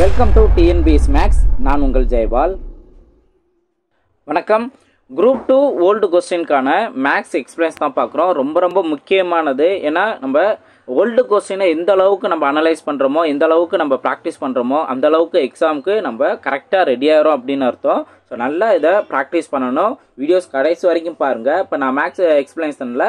welcome to TNPS maths நான் உங்கள் ஜெயபால் வணக்கம் குரூப் டூ ஓல்டு கொஸ்டின்கான மேக்ஸ் எக்ஸ்பீரியன்ஸ் தான் பார்க்குறோம் ரொம்ப ரொம்ப முக்கியமானது ஏன்னா நம்ம ஓல்டு கொஸ்டினை எந்த அளவுக்கு நம்ம அனலைஸ் பண்ணுறோமோ எந்த அளவுக்கு நம்ம ப்ராக்டிஸ் பண்ணுறோமோ அந்த அளவுக்கு எக்ஸாமுக்கு நம்ம கரெக்டாக ரெடி ஆகிறோம் அப்படின்னு அர்த்தம் ஸோ நல்லா இதை ப்ராக்டிஸ் பண்ணணும் வீடியோஸ் கடைசி வரைக்கும் பாருங்கள் இப்போ நான் மேக்ஸ் எக்ஸ்பிளைன்ஸனில்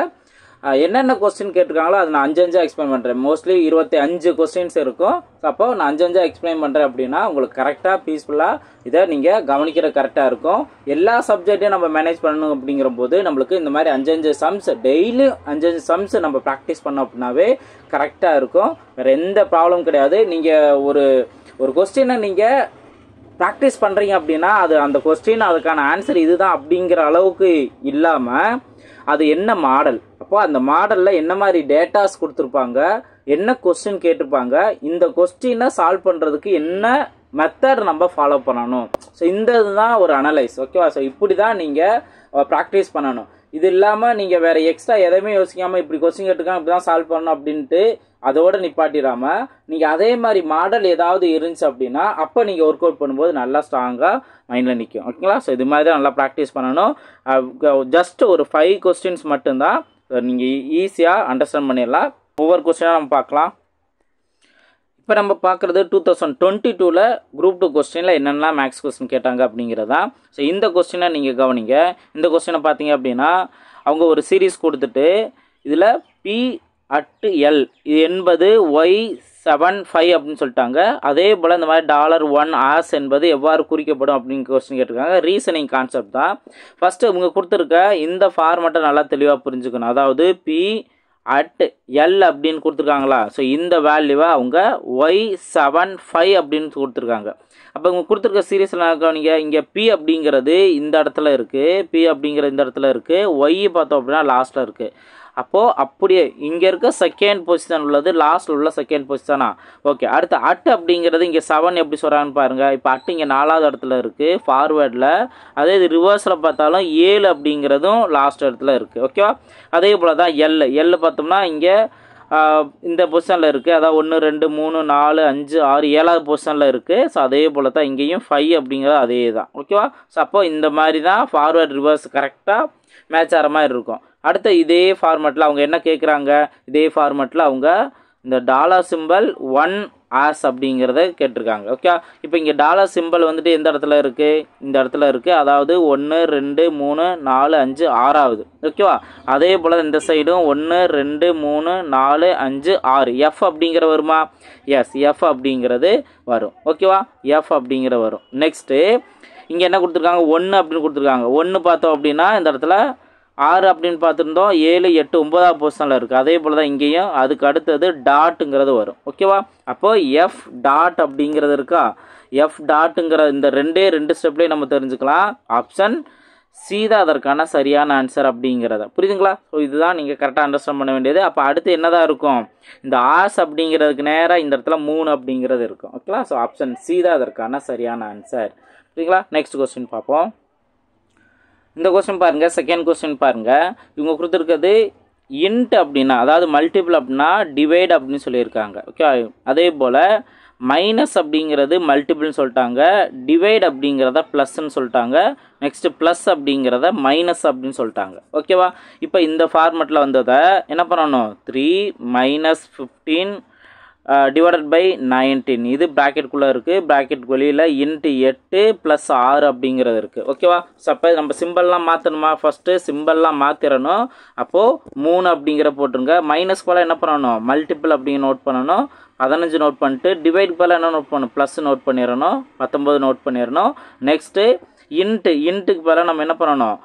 என்னென்ன கொஸ்டின் கேட்டிருக்காங்களோ அது நான் அஞ்சு எக்ஸ்பிளைன் பண்ணுறேன் மோஸ்ட்லி இருபத்தி அஞ்சு கொஸ்டின்ஸ் இருக்கும் அப்போ நான் அஞ்சு அஞ்சு எக்ஸ்பிளைன் பண்ணுறேன் அப்படின்னா உங்களுக்கு கரெக்டாக பீஸ்ஃபுல்லாக இதை நீங்கள் கவனிக்கிற கரெக்டாக இருக்கும் எல்லா சப்ஜெக்ட்டையும் நம்ம மேனேஜ் பண்ணணும் அப்படிங்கிற போது நம்மளுக்கு இந்த மாதிரி அஞ்சு அஞ்சு சம்ஸ் டெய்லி அஞ்சு அஞ்சு சம்ஸ் நம்ம ப்ராக்டிஸ் பண்ணோம் அப்படின்னாவே கரெக்டாக இருக்கும் வேறு எந்த ப்ராப்ளம் கிடையாது நீங்கள் ஒரு ஒரு கொஸ்டினை நீங்கள் ப்ராக்டிஸ் பண்ணுறீங்க அப்படின்னா அது அந்த கொஸ்டின் அதுக்கான ஆன்சர் இதுதான் அப்படிங்கிற அளவுக்கு இல்லாமல் அது என்ன மாடல் அப்போ அந்த மாடலில் என்ன மாதிரி டேட்டாஸ் கொடுத்துருப்பாங்க என்ன கொஸ்டின் கேட்டிருப்பாங்க இந்த கொஸ்டினை சால்வ் பண்ணுறதுக்கு என்ன மெத்தட் நம்ம ஃபாலோ பண்ணணும் ஸோ இந்த இதுதான் ஒரு அனலைஸ் ஓகேவா ஸோ இப்படி தான் நீங்கள் ப்ராக்டிஸ் பண்ணணும் இது இல்லாமல் நீங்கள் வேறு எக்ஸ்ட்ரா எதையுமே யோசிக்காமல் இப்படி கொஸ்டின் கேட்டுக்காங்க இப்படி தான் சால்வ் பண்ணணும் அப்படின்ட்டு அதோட நிப்பாட்டிடாமல் நீங்கள் அதே மாதிரி மாடல் ஏதாவது இருந்துச்சு அப்படின்னா அப்போ நீங்கள் ஒர்க் அவுட் பண்ணும்போது நல்லா ஸ்ட்ராங்காக மைண்டில் நிற்கும் ஓகேங்களா ஸோ இது மாதிரி தான் நல்லா ப்ராக்டிஸ் பண்ணணும் ஜஸ்ட் ஒரு ஃபைவ் கொஸ்டின்ஸ் மட்டும்தான் ஸோ நீங்கள் ஈஸியாக அண்டர்ஸ்டாண்ட் பண்ணிடலாம் ஒவ்வொரு கொஸ்டினாக நம்ம பார்க்கலாம் இப்போ நம்ம பார்க்குறது டூ தௌசண்ட் டுவெண்ட்டி டூவில் குரூப் டூ கொஸ்டினில் என்னென்னலாம் மேக்ஸ் கொஸ்டின் கேட்டாங்க அப்படிங்கிறதா ஸோ இந்த கொஸ்டினை நீங்கள் கவனிங்க இந்த கொஸ்டினை பார்த்தீங்க அப்படின்னா அவங்க ஒரு சீரீஸ் கொடுத்துட்டு இதில் பி அட்டு எல் என்பது ஒய் செவன் ஃபைவ் அப்படின்னு சொல்லிட்டாங்க அதே போல் இந்த மாதிரி டாலர் ஒன் ஆஸ் என்பது எவ்வாறு குறிக்கப்படும் அப்படின்னு கொஸ்டின் கேட்டிருக்காங்க ரீசனிங் கான்செப்ட் தான் ஃபஸ்ட்டு இவங்க கொடுத்துருக்க இந்த ஃபார்மெட்டை நல்லா தெளிவாக புரிஞ்சுக்கணும் அதாவது பி அட் எல் அப்படின்னு கொடுத்துருக்காங்களா ஸோ இந்த வேல்யூவை அவங்க ஒய் செவன் ஃபைவ் அப்படின்னு கொடுத்துருக்காங்க அப்போ இவங்க கொடுத்துருக்க சீரியஸில் கவனிங்க இங்கே பி அப்படிங்கிறது இந்த இடத்துல இருக்குது பி அப்படிங்கிற இந்த இடத்துல இருக்குது ஒய் பார்த்தோம் அப்படின்னா லாஸ்ட்டில் இருக்குது அப்போது அப்படியே இங்கே இருக்க செகண்ட் பொசிஷன் உள்ளது லாஸ்ட்டில் உள்ள செகண்ட் பொசிஷனா ஓகே அடுத்து அட் அப்படிங்கிறது இங்கே செவன் எப்படி சொல்கிறாங்கன்னு பாருங்கள் இப்போ அட் இங்கே நாலாவது இடத்துல இருக்குது ஃபார்வேர்டில் அதே இது ரிவர்ஸில் பார்த்தாலும் ஏழு அப்படிங்கிறதும் லாஸ்ட் இடத்துல இருக்குது ஓகேவா அதே போல் தான் எல்லு எல் பார்த்தோம்னா இங்கே இந்த பொசிஷனில் இருக்குது அதாவது ஒன்று ரெண்டு மூணு நாலு அஞ்சு ஆறு ஏழாவது பொசிஷனில் இருக்குது ஸோ அதே போல் தான் இங்கேயும் ஃபைவ் அப்படிங்கிறது அதே தான் ஓகேவா ஸோ அப்போது இந்த மாதிரி தான் ஃபார்வேர்ட் ரிவர்ஸ் கரெக்டாக மேட்ச் ஆகிற மாதிரி இருக்கும் அடுத்த இதே ஃபார்மெட்டில் அவங்க என்ன கேட்குறாங்க இதே ஃபார்மெட்டில் அவங்க இந்த டாலர் சிம்பல் ஒன் ஆஸ் அப்படிங்கிறத கேட்டிருக்காங்க ஓகே இப்போ இங்கே டாலர் சிம்பல் வந்துட்டு எந்த இடத்துல இருக்குது இந்த இடத்துல இருக்குது அதாவது ஒன்று ரெண்டு மூணு நாலு அஞ்சு ஆறாவது ஓகேவா அதே போல் இந்த சைடும் ஒன்று ரெண்டு மூணு நாலு அஞ்சு ஆறு எஃப் அப்படிங்கிற வருமா எஸ் எஃப் அப்படிங்கிறது வரும் ஓகேவா எஃப் அப்படிங்கிற வரும் நெக்ஸ்ட்டு இங்கே என்ன கொடுத்துருக்காங்க ஒன்று அப்படின்னு கொடுத்துருக்காங்க ஒன்று பார்த்தோம் அப்படின்னா இந்த இடத்துல ஆறு அப்படின்னு பார்த்துருந்தோம் ஏழு எட்டு ஒன்பதாவது பொசிஷனில் இருக்குது அதே போல் தான் இங்கேயும் அதுக்கு அடுத்தது டாட்டுங்கிறது வரும் ஓகேவா அப்போது எஃப் டாட் அப்படிங்கிறது இருக்கா எஃப் டாட்டுங்கிற இந்த ரெண்டே ரெண்டு ஸ்டெப்லேயே நம்ம தெரிஞ்சுக்கலாம் ஆப்ஷன் சி தான் அதற்கான சரியான ஆன்சர் அப்படிங்கிறத புரியுதுங்களா ஸோ இதுதான் நீங்கள் கரெக்டாக அண்டர்ஸ்டாண்ட் பண்ண வேண்டியது அப்போ அடுத்து என்னதான் இருக்கும் இந்த ஆஸ் அப்படிங்கிறதுக்கு நேராக இந்த இடத்துல மூணு அப்படிங்கிறது இருக்கும் ஓகேங்களா ஸோ ஆப்ஷன் சி தான் அதற்கான சரியான ஆன்சர் புரியுதுங்களா நெக்ஸ்ட் கொஸ்டின் பார்ப்போம் இந்த கொஸ்டின் பாருங்கள் செகண்ட் கொஸ்டின் பாருங்கள் இவங்க கொடுத்துருக்கிறது இன்ட் அப்படின்னா அதாவது மல்டிபிள் அப்படின்னா டிவைட் அப்படின்னு சொல்லியிருக்காங்க ஓகே அதே போல் மைனஸ் அப்படிங்கிறது மல்டிபிள்னு சொல்லிட்டாங்க டிவைட் அப்படிங்கிறத ப்ளஸ்ன்னு சொல்லிட்டாங்க நெக்ஸ்ட்டு ப்ளஸ் அப்படிங்கிறத மைனஸ் அப்படின்னு சொல்லிட்டாங்க ஓகேவா இப்போ இந்த ஃபார்மெட்டில் வந்ததை என்ன பண்ணணும் three minus fifteen divided by nineteen இது ப்ராக்கெட்குள்ளே இருக்குது ப்ராக்கெட் வெளியில் இன்ட்டு எட்டு ப்ளஸ் ஆறு அப்படிங்கிறது இருக்குது ஓகேவா சப்போஸ் நம்ம சிம்பிள்லாம் மாற்றணுமா ஃபஸ்ட்டு சிம்பிள்லாம் மாற்றிடணும் அப்போது மூணு அப்படிங்கிற போட்டுருங்க மைனஸ் போல் என்ன பண்ணணும் மல்டிபிள் அப்படிங்க நோட் பண்ணணும் பதினஞ்சு நோட் பண்ணிட்டு டிவைட் போல் என்ன நோட் பண்ணணும் ப்ளஸ் நோட் பண்ணிடணும் பத்தொம்பது நோட் பண்ணிடணும் நெக்ஸ்ட்டு இன்ட்டு இன்ட்டுக்கு போல் நம்ம என்ன பண்ணணும்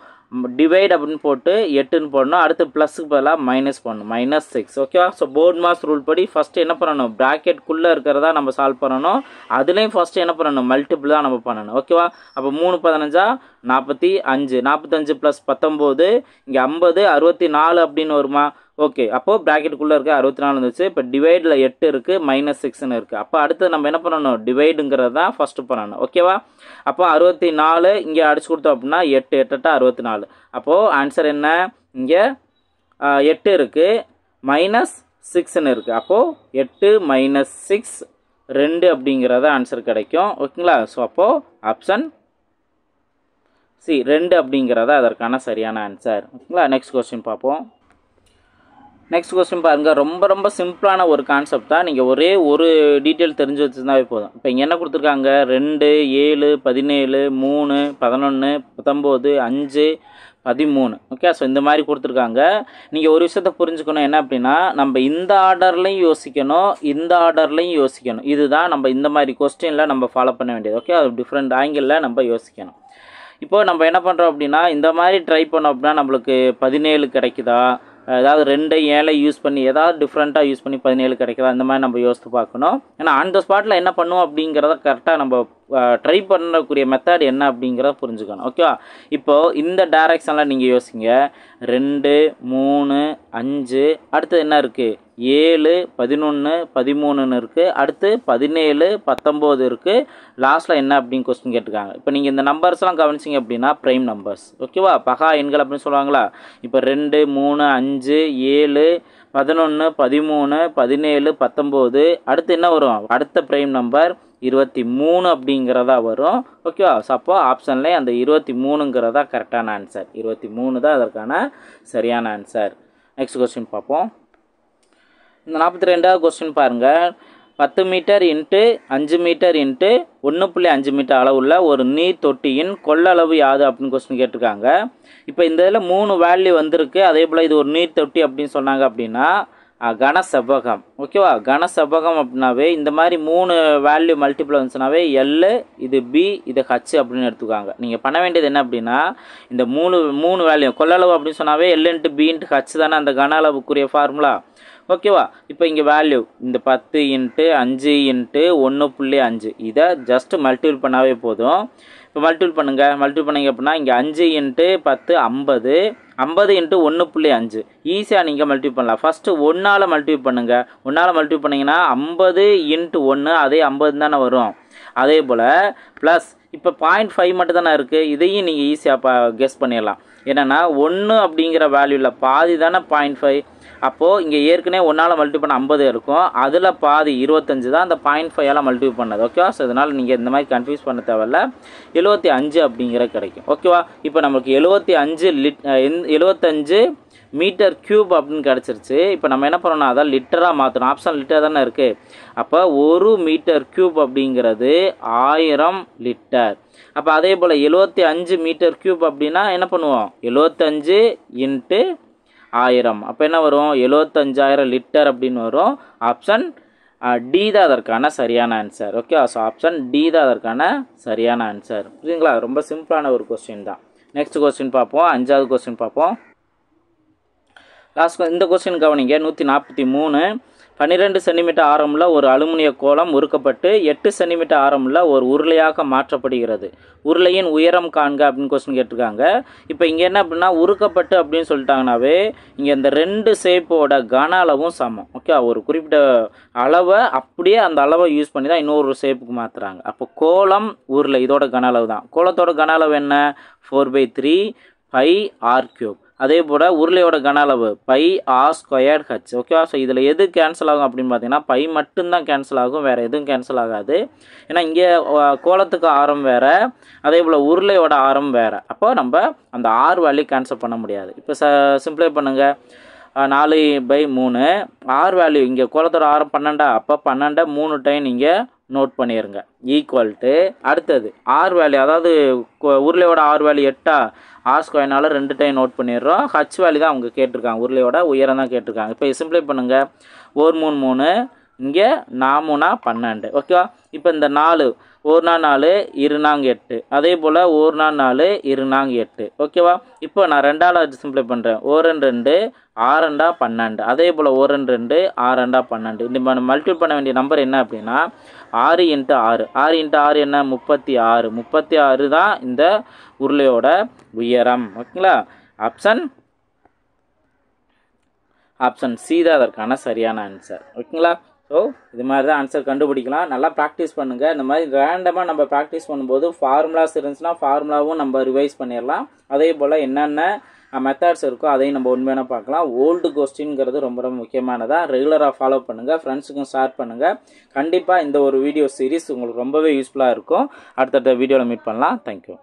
டிவைட் அப்படின்னு போட்டு எட்டுன்னு போடணும் அடுத்து ப்ளஸ்க்கு பதிலாக மைனஸ் பண்ணணும் மைனஸ் சிக்ஸ் ஓகேவா ஸோ போர்ட் மாஸ் ரூல் படி ஃபஸ்ட்டு என்ன பண்ணணும் ப்ராக்கெட்குள்ளே இருக்கிறதா நம்ம சால்வ் பண்ணணும் அதுலேயும் ஃபஸ்ட்டு என்ன பண்ணணும் மல்டிபிள் தான் நம்ம பண்ணணும் ஓகேவா அப்போ மூணு பதினஞ்சா நாற்பத்தி அஞ்சு நாற்பத்தஞ்சு ப்ளஸ் பத்தொம்போது இங்கே ஐம்பது அறுபத்தி நாலு அப்படின்னு வருமா ஓகே அப்போது ப்ராக்கெட்டுக்குள்ளே இருக்க அறுபத்தி நாலு இருந்துச்சு இப்போ டிவைடில் எட்டு இருக்குது மைனஸ் சிக்ஸ்னு இருக்குது அப்போ அடுத்து நம்ம என்ன பண்ணணும் டிவைடுங்கிறது தான் ஃபஸ்ட்டு பண்ணணும் ஓகேவா அப்போ அறுபத்தி நாலு இங்கே அடிச்சு கொடுத்தோம் அப்படின்னா எட்டு எட்டுட்டா அறுபத்தி நாலு அப்போது ஆன்சர் என்ன இங்கே எட்டு இருக்குது மைனஸ் சிக்ஸ்னு இருக்குது அப்போது எட்டு மைனஸ் சிக்ஸ் ரெண்டு அப்படிங்கிறத ஆன்சர் கிடைக்கும் ஓகேங்களா ஸோ அப்போது ஆப்ஷன் சி ரெண்டு அப்படிங்கிறத அதற்கான சரியான ஆன்சர் ஓகேங்களா நெக்ஸ்ட் கொஸ்டின் பார்ப்போம் நெக்ஸ்ட் கொஸ்டின் பாருங்கள் ரொம்ப ரொம்ப சிம்பிளான ஒரு கான்செப்ட் தான் நீங்கள் ஒரே ஒரு டீட்டெயில் தெரிஞ்சு வச்சுருந்தாவே போதும் இப்போ இங்கே என்ன கொடுத்துருக்காங்க ரெண்டு ஏழு பதினேழு மூணு பதினொன்று பத்தொம்போது அஞ்சு பதிமூணு ஓகே ஸோ இந்த மாதிரி கொடுத்துருக்காங்க நீங்கள் ஒரு விஷயத்த புரிஞ்சுக்கணும் என்ன அப்படின்னா நம்ம இந்த ஆர்டர்லையும் யோசிக்கணும் இந்த ஆர்டர்லையும் யோசிக்கணும் இதுதான் நம்ம இந்த மாதிரி கொஸ்டினில் நம்ம ஃபாலோ பண்ண வேண்டியது ஓகே அது டிஃப்ரெண்ட் ஆங்கிளில் நம்ம யோசிக்கணும் இப்போது நம்ம என்ன பண்ணுறோம் அப்படின்னா இந்த மாதிரி ட்ரை பண்ணோம் அப்படின்னா நம்மளுக்கு பதினேழு கிடைக்குதா ஏதாவது ரெண்டு ஏழை யூஸ் பண்ணி ஏதாவது டிஃப்ரெண்ட்டாக யூஸ் பண்ணி பதினேழு கிடைக்குதா இந்த மாதிரி நம்ம யோசித்து பார்க்கணும் ஏன்னா ஆன் த ஸ்பாட்டில் என்ன பண்ணுவோம் அப்படிங்கிறத கரெக்டாக நம்ம ட்ரை பண்ணக்கூடிய மெத்தட் என்ன அப்படிங்கிறத புரிஞ்சுக்கணும் ஓகேவா இப்போது இந்த டைரெக்ஷனில் நீங்கள் யோசிங்க ரெண்டு மூணு அஞ்சு அடுத்தது என்ன இருக்குது ஏழு பதினொன்று பதிமூணுன்னு இருக்குது அடுத்து பதினேழு பத்தொம்போது இருக்குது லாஸ்ட்டில் என்ன அப்படின்னு கொஸ்டின் கேட்டிருக்காங்க இப்போ நீங்கள் இந்த நம்பர்ஸ்லாம் கவனிச்சிங்க அப்படின்னா ப்ரைம் நம்பர்ஸ் ஓகேவா பகா எண்கள் அப்படின்னு சொல்லுவாங்களா இப்போ ரெண்டு மூணு அஞ்சு ஏழு பதினொன்று பதிமூணு பதினேழு பத்தொம்போது அடுத்து என்ன வரும் அடுத்த ப்ரைம் நம்பர் இருபத்தி மூணு அப்படிங்கிறதா வரும் ஓகேவா சப்போ ஆப்ஷன்லேயே அந்த இருபத்தி மூணுங்கிறதா கரெக்டான ஆன்சர் இருபத்தி மூணு தான் அதற்கான சரியான ஆன்சர் நெக்ஸ்ட் கொஸ்டின் பார்ப்போம் இந்த நாற்பத்தி ரெண்டாவது கொஸ்டின் பாருங்கள் பத்து மீட்டர் இன்ட்டு அஞ்சு மீட்டர் இன்ட்டு ஒன்று புள்ளி அஞ்சு மீட்டர் அளவுள்ள ஒரு நீர் தொட்டியின் கொள்ளளவு யாது அப்படின்னு கொஸ்டின் கேட்டிருக்காங்க இப்போ இந்த இதில் மூணு வேல்யூ வந்திருக்கு அதே போல் இது ஒரு நீர் தொட்டி அப்படின்னு சொன்னாங்க அப்படின்னா கன செவ்வகம் ஓகேவா கன செவ்வகம் அப்படின்னாவே இந்த மாதிரி மூணு வேல்யூ மல்டிபிள் வந்துச்சுனாவே எல்லு இது பி இது ஹச் அப்படின்னு எடுத்துக்காங்க நீங்கள் பண்ண வேண்டியது என்ன அப்படின்னா இந்த மூணு மூணு வேல்யூ கொள்ளளவு அப்படின்னு சொன்னாவே L into B into H தானே அந்த கன அளவுக்குரிய ஃபார்முலா ஓகேவா இப்போ இங்கே வேல்யூ இந்த பத்து இன்ட்டு அஞ்சு இன்ட்டு ஒன்று புள்ளி அஞ்சு இதை ஜஸ்ட்டு மல்டிபிள் பண்ணாவே போதும் இப்போ மல்டிபிள் பண்ணுங்கள் மல்டிபிள் பண்ணிங்க அப்படின்னா இங்கே அஞ்சு இன்ட்டு பத்து ஐம்பது ஐம்பது இன்ட்டு ஒன்று புள்ளி அஞ்சு ஈஸியாக நீங்கள் மல்டிபிள் பண்ணலாம் ஃபஸ்ட்டு ஒன்றால் மல்டிபிள் பண்ணுங்கள் ஒன்றால் மல்டிபிள் பண்ணிங்கன்னா ஐம்பது இன்ட்டு ஒன்று அதே ஐம்பது தானே வரும் அதே போல் ப்ளஸ் இப்போ பாயிண்ட் ஃபைவ் மட்டும் தானே இருக்குது இதையும் நீங்கள் ஈஸியாக ப கெஸ் பண்ணிடலாம் என்னென்னா ஒன்று அப்படிங்கிற வேல்யூவில் பாதி தானே பாயிண்ட் ஃபைவ் அப்போது இங்கே ஏற்கனவே ஒன்றால் மல்டிபிள் பண்ண ஐம்பது இருக்கும் அதில் பாதி இருபத்தஞ்சி தான் அந்த பாயிண்ட் ஃபைவால் மல்டிபி பண்ணது ஓகேவா ஸோ இதனால் நீங்கள் இந்த மாதிரி கன்ஃபியூஸ் பண்ண தேவையில்ல எழுபத்தி அஞ்சு அப்படிங்கிற கிடைக்கும் ஓகேவா இப்போ நமக்கு எழுபத்தி அஞ்சு லிட் எழுபத்தஞ்சு மீட்டர் க்யூப் அப்படின்னு கிடச்சிருச்சு இப்போ நம்ம என்ன பண்ணணும் அதான் லிட்டராக மாற்றணும் ஆப்ஷன் லிட்டர் தானே இருக்குது அப்போ ஒரு மீட்டர் க்யூப் அப்படிங்கிறது ஆயிரம் லிட்டர் அப்போ அதே போல் எழுபத்தி அஞ்சு மீட்டர் க்யூப் அப்படின்னா என்ன பண்ணுவோம் எழுபத்தஞ்சு இன்ட்டு ஆயிரம் அப்போ என்ன வரும் எழுபத்தஞ்சாயிரம் லிட்டர் அப்படின்னு வரும் ஆப்ஷன் டி தான் அதற்கான சரியான answer okay so option D தான் அதற்கான சரியான ஆன்சர் புரியுங்களா ரொம்ப சிம்பிளான ஒரு கொஸ்டின் தான் நெக்ஸ்ட் கொஸ்டின் பார்ப்போம் அஞ்சாவது கொஸ்டின் பார்ப்போம் லாஸ்ட் இந்த கொஸ்டின் கவனிங்க நூற்றி நாற்பத்தி மூணு பன்னிரெண்டு சென்டிமீட்டர் ஆரமுள்ள ஒரு அலுமினிய கோலம் உருக்கப்பட்டு எட்டு சென்டிமீட்டர் ஆரமில் ஒரு உருளையாக மாற்றப்படுகிறது உருளையின் உயரம் காண்க அப்படின்னு கொஸ்டின் கேட்டிருக்காங்க இப்போ இங்கே என்ன அப்படின்னா உருக்கப்பட்டு அப்படின்னு சொல்லிட்டாங்கனாவே இங்கே இந்த ரெண்டு சேப்போட கன அளவும் சமம் ஓகே ஒரு குறிப்பிட்ட அளவை அப்படியே அந்த அளவை யூஸ் பண்ணி தான் இன்னொரு சேப்புக்கு மாற்றுறாங்க அப்போ கோலம் உருளை இதோட கன அளவு தான் கோலத்தோட கன அளவு என்ன four by three pi R cube அதே போல் உருளையோட கன அளவு பை ஆர் ஸ்கொயர்ட் ஹச் ஓகேவா ஸோ இதில் எது கேன்சல் ஆகும் அப்படின்னு பார்த்தீங்கன்னா பை மட்டும்தான் கேன்சல் ஆகும் வேறு எதுவும் கேன்சல் ஆகாது ஏன்னா இங்கே கோலத்துக்கு ஆரம் வேறு அதே போல் உருளையோட ஆரம் வேறு அப்போ நம்ம அந்த ஆறு வழி கேன்சல் பண்ண முடியாது இப்போ ச சிம்பிளை பண்ணுங்கள் நாலு பை மூணு ஆர் வேல்யூ இங்கே கோலத்தோட ஆரம் பன்னெண்டா அப்போ பன்னெண்டா மூணு டைம் நீங்கள் நோட் பண்ணிடுங்க ஈக்குவல் டு அடுத்தது ஆர் வேல்யூ அதாவது உருளையோட ஆர் வேல்யூ எட்டா ஆர் ஸ்கொயர்னால ரெண்டு டைம் நோட் பண்ணிடுறோம் ஹச் வேல்யூ தான் அவங்க கேட்டிருக்காங்க உருளையோட உயரம் தான் கேட்டிருக்காங்க இப்போ சிம்பிளை பண்ணுங்கள் ஒரு மூணு மூணு இங்கே நாமுனா பன்னெண்டு ஓகேவா இப்போ இந்த நாலு நாள் நாலு இருநாங்க எட்டு அதே போல் நாள் நாலு இருநாங்க எட்டு ஓகேவா இப்போ நான் ரெண்டாவில் சிம்ப்ளை பண்ணுறேன் ஓரன் ரெண்டு ஆறண்டா பன்னெண்டு அதே போல் ஓரன் ரெண்டு ஆறண்டா பன்னெண்டு இந்த நம்ம மல்டிபிள் பண்ண வேண்டிய நம்பர் என்ன அப்படின்னா ஆறு இன்ட்டு ஆறு ஆறு இன்ட்டு ஆறு என்ன முப்பத்தி ஆறு முப்பத்தி ஆறு தான் இந்த உருளையோட உயரம் ஓகேங்களா ஆப்ஷன் ஆப்ஷன் சி தான் அதற்கான சரியான ஆன்சர் ஓகேங்களா ஸோ இது மாதிரி தான் ஆன்சர் கண்டுபிடிக்கலாம் நல்லா ப்ராக்டிஸ் பண்ணுங்கள் இந்த மாதிரி ரேண்டமாக நம்ம ப்ராக்டிஸ் பண்ணும்போது ஃபார்முலாஸ் இருந்துச்சுன்னா ஃபார்முலாவும் நம்ம ரிவைஸ் பண்ணிடலாம் அதே போல் என்னென்ன மெத்தட்ஸ் இருக்கோ அதையும் நம்ம உண்மையான பார்க்கலாம் ஓல்டு கொஸ்டின்ங்கிறது ரொம்ப ரொம்ப முக்கியமானதாக ரெகுலராக ஃபாலோ பண்ணுங்கள் ஃப்ரெண்ட்ஸுக்கும் ஷேர் பண்ணுங்கள் கண்டிப்பாக இந்த ஒரு வீடியோ சீரிஸ் உங்களுக்கு ரொம்பவே யூஸ்ஃபுல்லாக இருக்கும் அடுத்தடுத்த வீடியோவில் மீட் பண்ணலாம் தேங்க்யூ